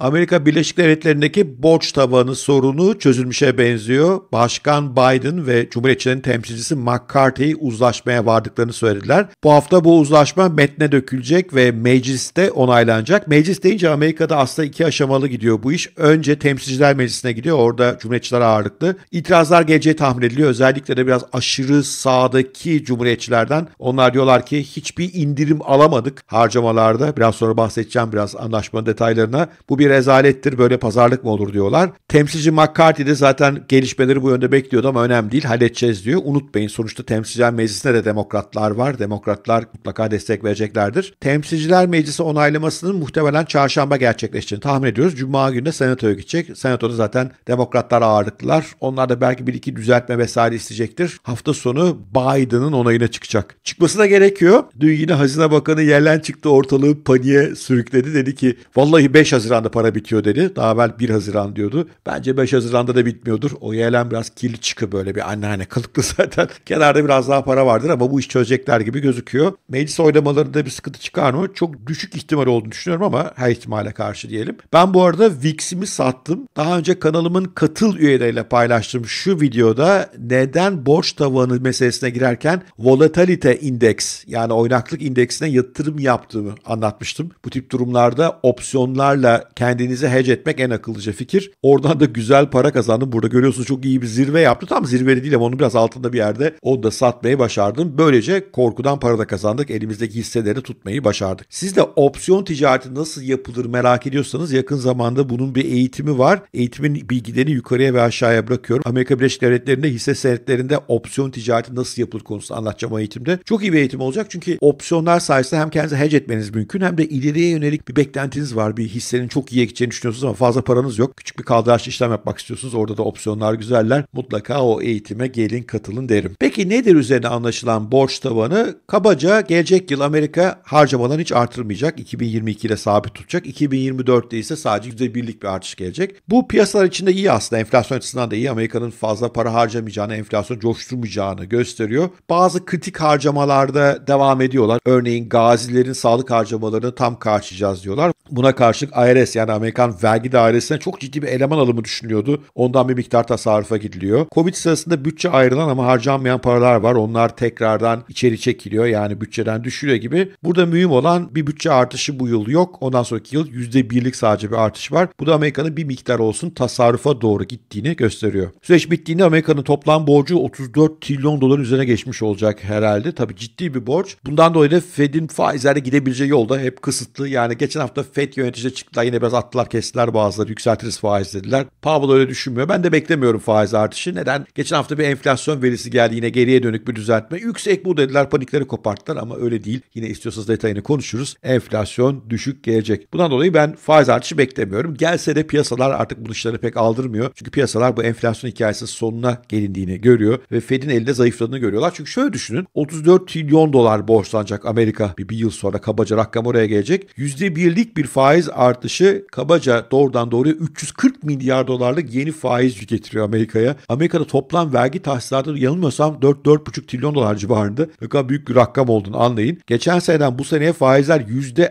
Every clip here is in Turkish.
Amerika Birleşik Devletleri'ndeki borç tavanı sorunu çözülmüşe benziyor. Başkan Biden ve Cumhuriyetçilerin temsilcisi McCarthy uzlaşmaya vardıklarını söylediler. Bu hafta bu uzlaşma metne dökülecek ve mecliste onaylanacak. Meclis deyince Amerika'da aslında iki aşamalı gidiyor bu iş. Önce temsilciler meclisine gidiyor. Orada Cumhuriyetçiler ağırlıklı. İtirazlar geleceği tahmin ediliyor. Özellikle de biraz aşırı sağdaki Cumhuriyetçilerden. Onlar diyorlar ki hiçbir indirim alamadık harcamalarda. Biraz sonra bahsedeceğim biraz anlaşmanın detaylarına. Bu bir rezalettir böyle pazarlık mı olur diyorlar. Temsilci McCarthy de zaten gelişmeleri bu yönde bekliyordu ama önemli değil halledeceğiz diyor. Unutmayın sonuçta temsilciler meclisinde de demokratlar var. Demokratlar mutlaka destek vereceklerdir. Temsilciler meclisi onaylamasının muhtemelen çarşamba gerçekleşeceğini tahmin ediyoruz. Cuma günü de senatoya gidecek. Senatoda zaten demokratlar ağırlıklılar. Onlar da belki bir iki düzeltme vesaire isteyecektir. Hafta sonu Biden'ın onayına çıkacak. Çıkması da gerekiyor. Dün yine Hazine Bakanı Yellen çıktı ortalığı paniğe sürükledi. Dedi ki vallahi 5 Haziran'da para bitiyor dedi. Daha evvel 1 Haziran diyordu. Bence 5 Haziran'da da bitmiyordur. O yeğlen biraz kirli çıkı böyle bir anneanne kılıklı zaten. Kenarda biraz daha para vardır ama bu iş çözecekler gibi gözüküyor. Meclis oylamalarında bir sıkıntı çıkar mı? Çok düşük ihtimal olduğunu düşünüyorum ama her ihtimale karşı diyelim. Ben bu arada VIX'imi sattım. Daha önce kanalımın katıl üyeleriyle paylaştığım şu videoda neden borç tavanı meselesine girerken volatilite indeks yani oynaklık indeksine yatırım yaptığımı anlatmıştım. Bu tip durumlarda opsiyonlarla kendi kendinizi hedge etmek en akıllıca fikir. Oradan da güzel para kazandım. Burada görüyorsunuz çok iyi bir zirve yaptı. Tam zirvede değil ama onu biraz altında bir yerde o da satmayı başardım. Böylece korkudan para da kazandık. Elimizdeki hisseleri tutmayı başardık. Siz de opsiyon ticareti nasıl yapılır merak ediyorsanız yakın zamanda bunun bir eğitimi var. Eğitimin bilgilerini yukarıya ve aşağıya bırakıyorum. Amerika Birleşik Devletleri'nde hisse senetlerinde opsiyon ticareti nasıl yapılır konusunu anlatacağım o eğitimde. Çok iyi bir eğitim olacak çünkü opsiyonlar sayesinde hem kendinizi hedge etmeniz mümkün hem de ileriye yönelik bir beklentiniz var. Bir hissenin çok iyi ikiye gideceğini düşünüyorsunuz ama fazla paranız yok. Küçük bir kaldıraçlı işlem yapmak istiyorsunuz. Orada da opsiyonlar güzeller. Mutlaka o eğitime gelin katılın derim. Peki nedir üzerine anlaşılan borç tavanı? Kabaca gelecek yıl Amerika harcamadan hiç artırmayacak. 2022 ile sabit tutacak. 2024'te ise sadece %1'lik bir artış gelecek. Bu piyasalar içinde iyi aslında. Enflasyon açısından da iyi. Amerika'nın fazla para harcamayacağını, enflasyon coşturmayacağını gösteriyor. Bazı kritik harcamalarda devam ediyorlar. Örneğin gazilerin sağlık harcamalarını tam karşılayacağız diyorlar. Buna karşılık IRS yani yani Amerikan vergi dairesine çok ciddi bir eleman alımı düşünülüyordu. Ondan bir miktar tasarrufa gidiliyor. Covid sırasında bütçe ayrılan ama harcanmayan paralar var. Onlar tekrardan içeri çekiliyor yani bütçeden düşüyor gibi. Burada mühim olan bir bütçe artışı bu yıl yok. Ondan sonraki yıl %1'lik sadece bir artış var. Bu da Amerika'nın bir miktar olsun tasarrufa doğru gittiğini gösteriyor. Süreç bittiğinde Amerika'nın toplam borcu 34 trilyon doların üzerine geçmiş olacak herhalde. Tabi ciddi bir borç. Bundan dolayı da Fed'in faizlerle gidebileceği yolda hep kısıtlı. Yani geçen hafta Fed yöneticisi çıktı yine biraz biraz attılar kestiler bazıları yükseltiriz faiz dediler. Powell öyle düşünmüyor. Ben de beklemiyorum faiz artışı. Neden? Geçen hafta bir enflasyon verisi geldi yine geriye dönük bir düzeltme. Yüksek bu dediler panikleri koparttılar ama öyle değil. Yine istiyorsanız detayını konuşuruz. Enflasyon düşük gelecek. Bundan dolayı ben faiz artışı beklemiyorum. Gelse de piyasalar artık bu işleri pek aldırmıyor. Çünkü piyasalar bu enflasyon hikayesinin sonuna gelindiğini görüyor ve Fed'in elinde zayıfladığını görüyorlar. Çünkü şöyle düşünün 34 trilyon dolar borçlanacak Amerika bir, bir yıl sonra kabaca rakam oraya gelecek. %1'lik bir faiz artışı kabaca doğrudan doğruya 340 milyar dolarlık yeni faiz getiriyor Amerika'ya. Amerika'da toplam vergi tahsilatı yanılmıyorsam 4-4,5 trilyon dolar civarında. Fakat büyük bir rakam olduğunu anlayın. Geçen seneden bu seneye faizler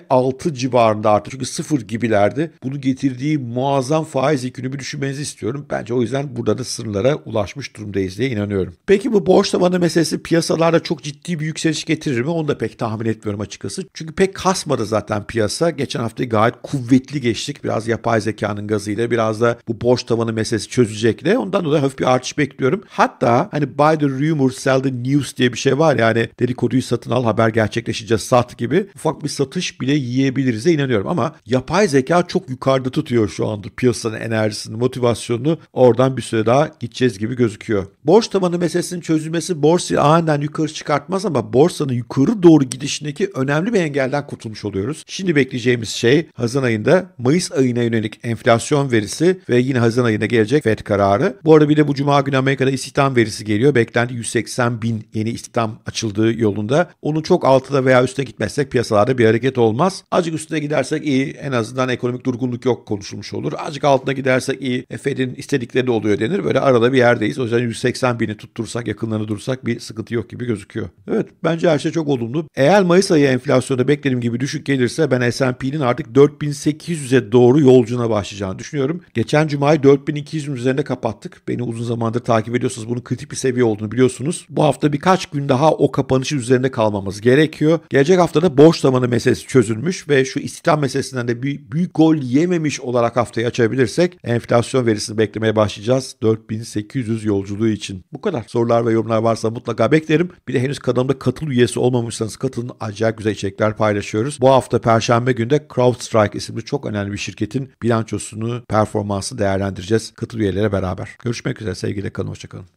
%6 civarında arttı. Çünkü sıfır gibilerdi. Bunu getirdiği muazzam faiz yükünü düşünmenizi istiyorum. Bence o yüzden burada da sınırlara ulaşmış durumdayız diye inanıyorum. Peki bu borç tavanı meselesi piyasalarda çok ciddi bir yükseliş getirir mi? Onu da pek tahmin etmiyorum açıkçası. Çünkü pek kasmadı zaten piyasa. Geçen hafta gayet kuvvetli geçti geçtik. Biraz yapay zekanın gazıyla biraz da bu borç tavanı meselesi çözecek de, Ondan dolayı hafif bir artış bekliyorum. Hatta hani buy the rumor, sell the news diye bir şey var ya hani dedikoduyu satın al haber gerçekleşince sat gibi ufak bir satış bile yiyebiliriz inanıyorum ama yapay zeka çok yukarıda tutuyor şu anda piyasanın enerjisini, motivasyonunu. Oradan bir süre daha gideceğiz gibi gözüküyor. Borç tavanı meselesinin çözülmesi borsayı aniden yukarı çıkartmaz ama borsanın yukarı doğru gidişindeki önemli bir engelden kurtulmuş oluyoruz. Şimdi bekleyeceğimiz şey Haziran ayında Mayıs ayına yönelik enflasyon verisi ve yine Haziran ayında gelecek FED kararı. Bu arada bir de bu Cuma günü Amerika'da istihdam verisi geliyor. Beklenti 180 bin yeni istihdam açıldığı yolunda. Onun çok altına veya üstüne gitmezsek piyasalarda bir hareket olmaz. Azıcık üstüne gidersek iyi en azından ekonomik durgunluk yok konuşulmuş olur. Azıcık altına gidersek iyi e, FED'in istedikleri de oluyor denir. Böyle arada bir yerdeyiz. O yüzden 180 bini tuttursak yakınlarını dursak bir sıkıntı yok gibi gözüküyor. Evet bence her şey çok olumlu. Eğer Mayıs ayı enflasyonu beklediğim gibi düşük gelirse ben S&P'nin artık 4800'e Bitlis'e doğru yolcuna başlayacağını düşünüyorum. Geçen cumayı 4200'ün üzerinde kapattık. Beni uzun zamandır takip ediyorsunuz. Bunun kritik bir seviye olduğunu biliyorsunuz. Bu hafta birkaç gün daha o kapanışın üzerinde kalmamız gerekiyor. Gelecek haftada borç zamanı meselesi çözülmüş ve şu istihdam meselesinden de bir büyük gol yememiş olarak haftayı açabilirsek enflasyon verisini beklemeye başlayacağız. 4800 yolculuğu için. Bu kadar. Sorular ve yorumlar varsa mutlaka beklerim. Bir de henüz kanalımda katıl üyesi olmamışsanız katılın. Acayip güzel içerikler paylaşıyoruz. Bu hafta Perşembe günde CrowdStrike isimli çok önemli önemli bir şirketin bilançosunu, performansı değerlendireceğiz katıl üyelere beraber. Görüşmek üzere sevgiyle kalın, hoşçakalın.